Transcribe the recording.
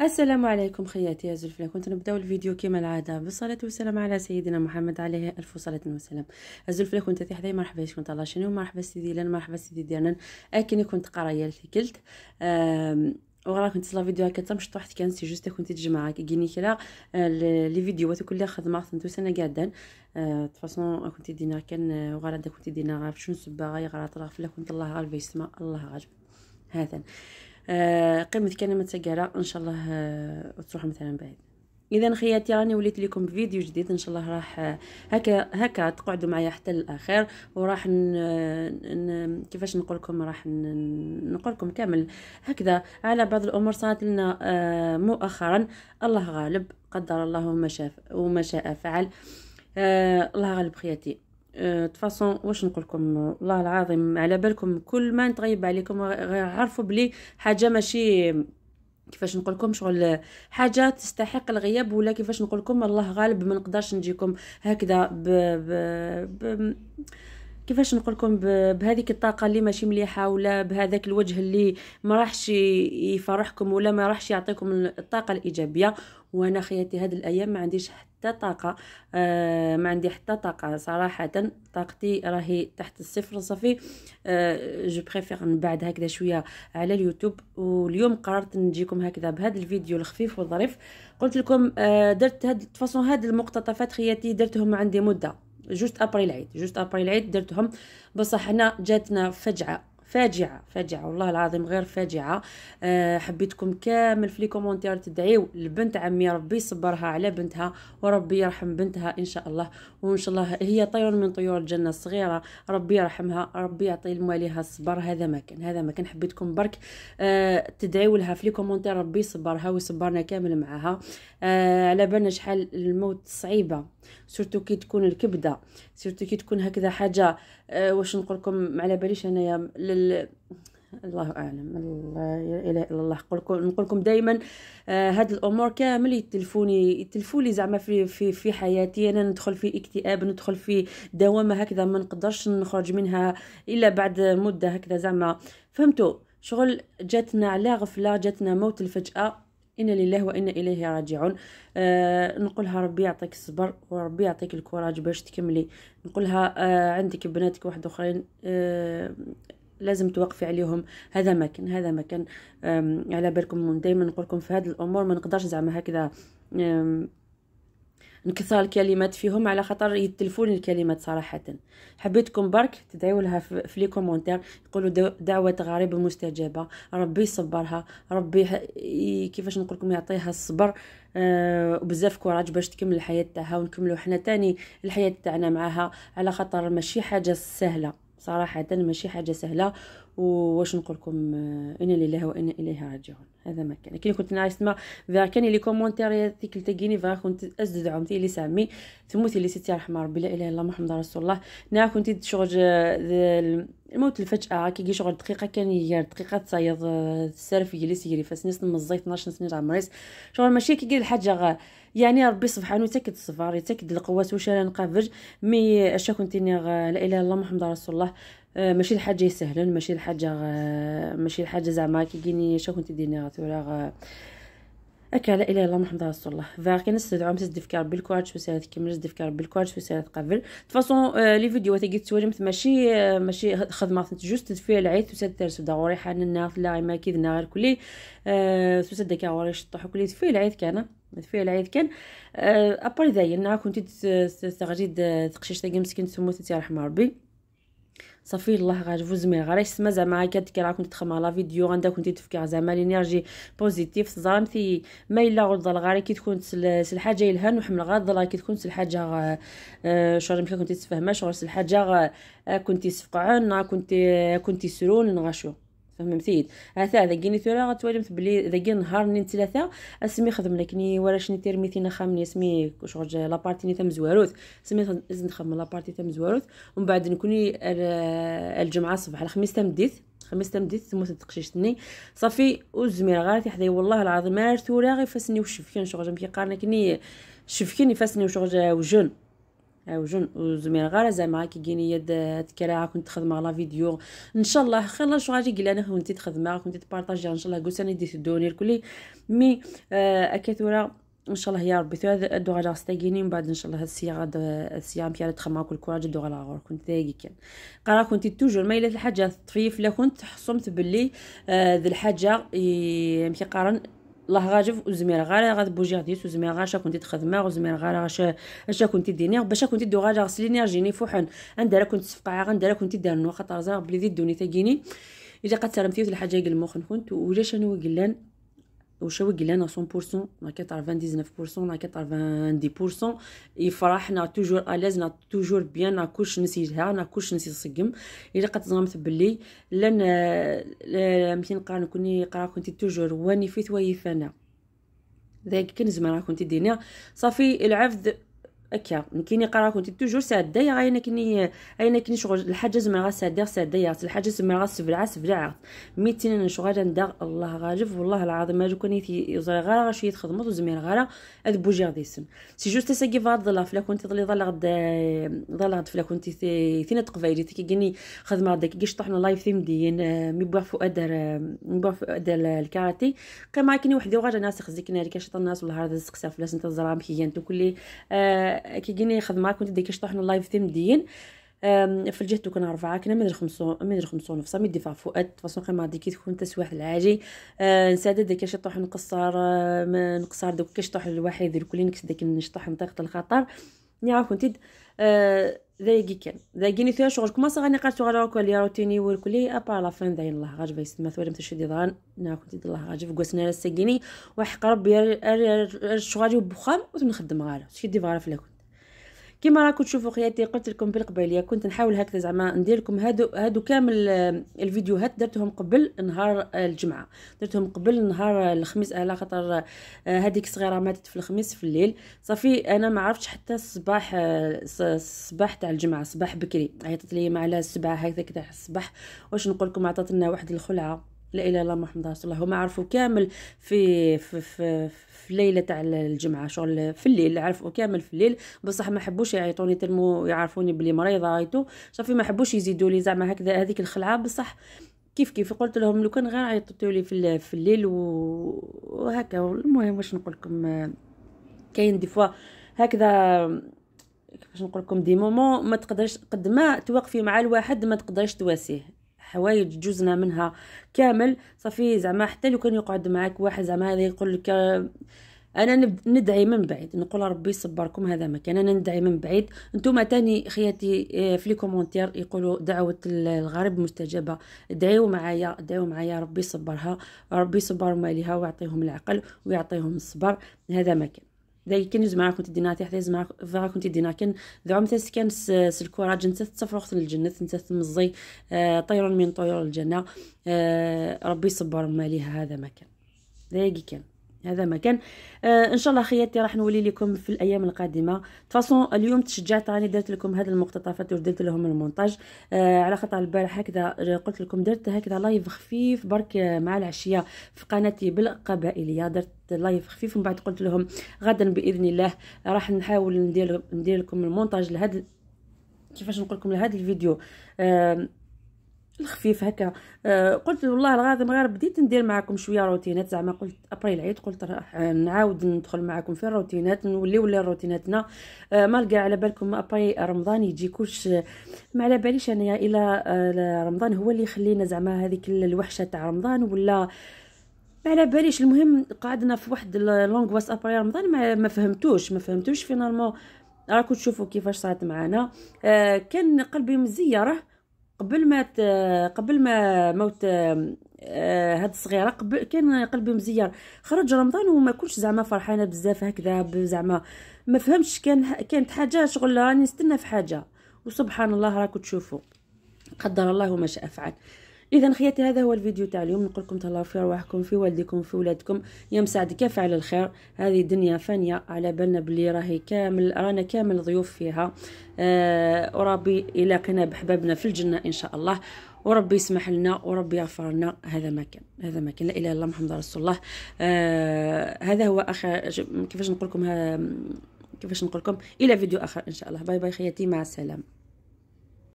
السلام عليكم خياتي يا زلفنا كنت نبداو الفيديو كما العاده بالصلاه والسلام على سيدنا محمد عليه الف صلاه وسلام زلفلا كنت تحت حداي مرحبا بكم طلا شنو مرحبا سيدي لان مرحبا سيدي ديالنا اكني كنت قرايه كلت وغرا كنت صلا فيديو هكا تمشط واحد كان سي جوست كنت تجمع كيني كلا آه، لي فيديوهات كلها خدمه ثنتو سنه قاعدين تفاصون كنت دينا كان وغرا كنت دينا شنو سبا غير غرا طرا فلا كنت الله غير يسمع الله غير هذا آه، قيمه كلمه تقرا ان شاء الله آه، تروح مثلا بعيد اذا خياتي راني وليت لكم بفيديو جديد ان شاء الله راح آه، هكا هكا تقعدوا معايا حتى الاخير وراح ن... ن... كيفاش نقول لكم راح ن... نقول لكم كامل هكذا على بعض الامور صارت لنا مؤخرا الله غالب قدر الله ما شاف وما شاء فعل الله غالب خياتي تفاصون euh, واش نقول لكم والله العظيم على بالكم كل ما نتغيب عليكم عرفوا بلي حاجه ماشي كيفاش نقول لكم شغل حاجه تستحق الغياب ولا كيفاش نقول لكم الله غالب ما نقدرش نجيكم هكذا ب, ب... ب... كيفاش نقول لكم بهذيك الطاقه اللي ماشي مليحه ولا بهذاك الوجه اللي ما راحش يفرحكم ولا ما راحش يعطيكم الطاقه الايجابيه وانا خياتي هاد الايام ما عنديش حتى طاقه آه ما عندي حتى طاقه صراحه طاقتي راهي تحت الصفر صافي آه جو بريفير نبعد هكذا شويه على اليوتيوب واليوم قررت نجيكم هكذا بهذا الفيديو الخفيف والظريف قلت لكم آه درت هاد فاصون هاد المقتطفات خياتي درتهم عندي مده جوست ابري العيد جوست ابري العيد درتهم بصح هنا جاتنا فجعه فاجعه فاجعه والله العظيم غير فاجعه أه حبيتكم كامل في لي كومونتير تدعيو لبنت عمي ربي يصبرها على بنتها وربي يرحم بنتها ان شاء الله وان شاء الله هي طير من طيور الجنه الصغيره ربي يرحمها ربي يعطي لمواليها الصبر هذا ما كان هذا ما كان حبيتكم برك أه تدعيو لها في لي كومونتير ربي يصبرها ويصبرنا كامل معاها أه على بالنا شحال الموت صعيبه سورتو كي تكون الكبده سيرتو كي تكون هكذا حاجه أه واش نقول لكم على باليش انايا لل... الله اعلم الله الا الله نقول لكم دائما آه هاد الامور كامل يتلفوني يتلفولي زعما في في في حياتي انا ندخل في اكتئاب ندخل في دوامه هكذا ما نقدرش نخرج منها الا بعد مده هكذا زعما فهمتوا شغل جاتنا على غفله جاتنا موت الفجاه إن لله وإن إليه راجعون آه نقولها ربي يعطيك الصبر وربي يعطيك الكوراج باش تكملي نقولها آه عندك بناتك واحد أخرين آه لازم توقفي عليهم هذا ما كان هذا ما كان على بالكم دائما نقول لكم في هذه الامور ما نقدرش زعما هكذا نكثر الكلمات فيهم على خاطر يتلفون الكلمات صراحة حبيتكم برك تدعيو لها في لي كومونتير يقولوا دعوة غريبة مستجابة ربي يصبرها ربي كيفاش نقول لكم يعطيها الصبر آه، وبزاف كوراج باش تكمل الحياة تاعها ونكملوا حنا تاني الحياة تاعنا معاها على خاطر ماشي حاجة سهلة صراحة ماشي حاجة سهلة واش نقول لكم آه، انا لله وانا اليه راجعون هذا ما كان كي كنت نعيش تما فيها كان لي كومونتير تيك تلقيني فيها كنت ازد عمتي لي سامي تموتي لي ستي رحمه ربي لا اله الا الله محمد رسول الله نا كنت شغل آه، الموت الفجأة كي شغل دقيقة كان هي دقيقة تصيد آه، السرف اللي سيري من مزيت 12 سنين مريس شغل ماشي كي قال الحاجة يعني ربي سبحانه تاكد الصفار تاكد القوات واش انا نقافج مي اش كنت لا اله الا الله محمد رسول الله آه، ماشي الحاجه سهلا ماشي الحاجه ماشي الحاجه زعما كي كيني شا كنتي ديرني غا اكا لا اله الا الله محمد رسول الله كي نستدعو مسد في كارب بالكوارتش وسالات كيما نزد في كارب شو وسالات قبل تفاصون لي فيديو تاعي مثل ماشي آه، ماشي خدمه جوست تدفي العيد تسد ترس ضروري غوري حان الناس لا ما كيدنا غير كلي تسد دكا غوري شطح كلي تدفي العيد كان تدفي العيد كان ابري داين كنت تغريد تقشيش تاع مسكين تسمو تي رحمه ربي صافي الله غيعجبو زميل غير يسمى زعما كتكي راه كنت تخدم على فيديو غندا كنت تفكر زعما لينيرجي بوزيتيف زعما ما الا غض الغار كي تكون الحاجه يلهن وحمل غضل كي تكون الحاجه آه، شغل ما كنت تفهمها شغل الحاجه آه، كنت سفقعان كنت كنت آه، سرون نغشو فهمتي ذا ذاكيني ثورا غتوالمت بلي ذاكي نهار نين ثلاثه اسمي خدمنا كني ورا شني تير ميتين خامني اسمي شغل لابارتي ني تم زواروث اسمي نخدم لابارتي تم زواروث ومن بعد نكوني الجمعه الصباح الخميس تم ديث خميس تم ديث ثم تقشيشتني صافي وزميرة غارتي حداي والله العظيم ما ثورا غير فاسني وشفكين شغل قارنا كني شفكين فاسني وشغل وجن وجون وزمير غير زعما كيجيني يد تكرا كنت خدمه على فيديو ان شاء الله خير شو غادي قال انا كنت تخدمه كنت تبارطاجي ان شاء الله قلت انا ديت الدونير كلي مي آه، اكثر ان شاء الله يا ربي تو دو غالا ستاغيني من بعد ان شاء الله هاد هاد السيارة السيا مبيا تخمع كل كوراج دو غالا غور كنت دايقي كان قرا كنت توجور ما الا الحاجه طفيف لا كنت حصمت باللي آه، ذي الحاجه يمشي قارن الله غاجف وزمير غارة غاد بوجيرديس وزمير غاشا تخدم تخدما وزمير غارة غاشا اش كنتي ديني باش كنتي دو غاجا غسل انرجي ني فوحن عندها كنت راه عندها كنتي دانو خاطر زرا بلي دي دوني تاكيني الا قد سلمتي الحاجه قال المخن كنت وجا شنو قلان وشوق لنا 100% نا 99% نا 90% يفرحنا توجور اليزنا توجور بيان نا كلش نسيتها نا كلش نسيت صقم الا قد زغمت بلي لان مثل نقرا كوني قرا كنت توجور واني فيت ويفانا ذاك كنز ما كنت دينا صافي العفد هكا كيني قرا كنت توجور ساده يا غاينا كني اينا كني شغل الحاجه زعما غا ساده ساده يا الحاجه زعما غا سبلعه سبلعه ميتين انا شغل ندار الله غالب والله العظيم هادو كوني يزري غا غا شويه تخدمت وزمير غا هاد بوجير ديسن سي جوست ساكي فاد ظلا فلا كنت ظلي ظل غد ظل غد فلا كنت ثين تقفايلي تي كيني خدمه غدا كي طحنا لايف ثيم ديين مي بوا فؤاد مي بوا فؤاد الكاراتي قيما كني وحدي وغا ناس خزيك ناري كاش الناس والله هذا السقساف فلاس انت زرام كي انت كلي آه، كي قلنا خدمه كنت ديكي شطحنا اللايف تم دين في الجهة تكون أربعة كنا مدر خمسون مدر خمسون في صامي دفاع فؤاد فاصون دي ديكي تكون تسواح العاجي آه، نسادة ديك شطح نقصر آه، نقصر دوك كشطح الوحيد الكل نكس ديك نشطح منطقة الخطر نعرف كنت آه، ذايقي كان ذايقيني ثيا شغل كما صغاني شغل غير كولي روتيني وركلي ابا لا فان داين الله ما ثوري مثل شدي ضان نا كنت الله غاجب قوسنا على السكيني وحق ربي الشغل وبخام وتنخدم غالا شدي فارف لكم كيما راكم تشوفوا خياتي قلت لكم بالقبيليه كنت نحاول هكذا زعما ندير لكم هادو هادو كامل آه، الفيديوهات درتهم قبل نهار الجمعه درتهم قبل نهار الخميس على خاطر هذيك آه، صغيره ماتت في الخميس في الليل صافي انا ما عرفتش حتى الصباح آه، الصباح تاع الجمعه صباح بكري عيطت لي مع على السبعه هكذا تاع الصباح واش نقول لكم عطات لنا واحد الخلعه لا اله الا محمد رسول الله هما عرفوا كامل في في في, في ليله تاع الجمعه شغل في الليل عرفوا كامل في الليل بصح ما حبوش يعيطوني تلمو يعرفوني بلي مريضه عيطوا صافي ما حبوش يزيدوا لي زعما هكذا هذيك الخلعه بصح كيف كيف قلت لهم لو كان غير عيطتوا لي في, في الليل وهكا المهم واش نقول لكم كاين دي فوا هكذا كيفاش نقول لكم دي مومون ما تقدرش قد ما توقفي مع الواحد ما تقدرش تواسيه حوايج جزنا منها كامل صافي زعما حتى لو كان يقعد معك واحد زعما هذا يقول لك انا ندعي من بعيد نقول ربي يصبركم هذا ما كان انا ندعي من بعيد نتوما تاني خياتي آه، في لي كومونتير يقولوا دعوه الغريب مستجابه دعيو معايا دعيو معايا ربي يصبرها ربي يصبر مالها ويعطيهم العقل ويعطيهم الصبر هذا ما كان ذاك كان زعما كنت دينا تحت زعما فا كنت دينا كان دعم تاس كان سلكو راه جنت خت الجنة انت تمزي آه، طير من طيور الجنة آه، ربي صبر ما هذا ما كان ذاك كان هذا ما كان آه ان شاء الله خياتي راح نولي لكم في الايام القادمه فاصون اليوم تشجعت راني درت لكم هذه المقتطفات ودرت لهم المونتاج آه على خاطر البارح هكذا آه، قلت لكم درت هكذا لايف خفيف برك آه، مع العشيه في قناتي بالقبائليه درت لايف خفيف من بعد قلت لهم غدا باذن الله راح نحاول ندير ندير لكم المونتاج لهذا كيفاش نقول لكم لهذا الفيديو آه الخفيف هكا آه قلت والله العظيم غير بديت ندير معكم شويه روتينات زعما قلت ابري العيد قلت راح نعاود ندخل معكم في الروتينات نوليو ولا روتيناتنا آه مالقى على بالكم ابري رمضان يجي كلش ما على باليش انايا الى آه، رمضان هو اللي يخلينا زعما هذيك الوحشه تاع رمضان ولا ما على باليش المهم قعدنا في واحد لونغواس ابري رمضان ما, ما فهمتوش ما فهمتوش فينالمون راكم تشوفوا كيفاش صارت معنا آه كان قلبي مزيه راه قبل ما قبل ما موت آه، هاد الصغيره قبل كان قلبي مزير خرج رمضان وما كنتش زعما فرحانه بزاف هكذا زعما ما فهمتش كان كانت حاجه شغل راني نستنى في حاجه وسبحان الله راكو تشوفوا قدر الله ما شاء فعل اذا خياتي هذا هو الفيديو تاع اليوم نقول لكم تهلاو في رواحكم في والديكم في ولادكم يا مساعد كيف على الخير هذه دنيا فانيه على بالنا بلي راهي كامل رانا كامل ضيوف فيها آه وربي يلاقينا بحبابنا في الجنه ان شاء الله وربي يسمح لنا وربي يغفر لنا هذا ما كان هذا ما كان لا اله الا الله محمد رسول الله آه هذا هو اخر كيفاش نقول لكم كيفاش نقول لكم الى فيديو اخر ان شاء الله باي باي خياتي مع السلامه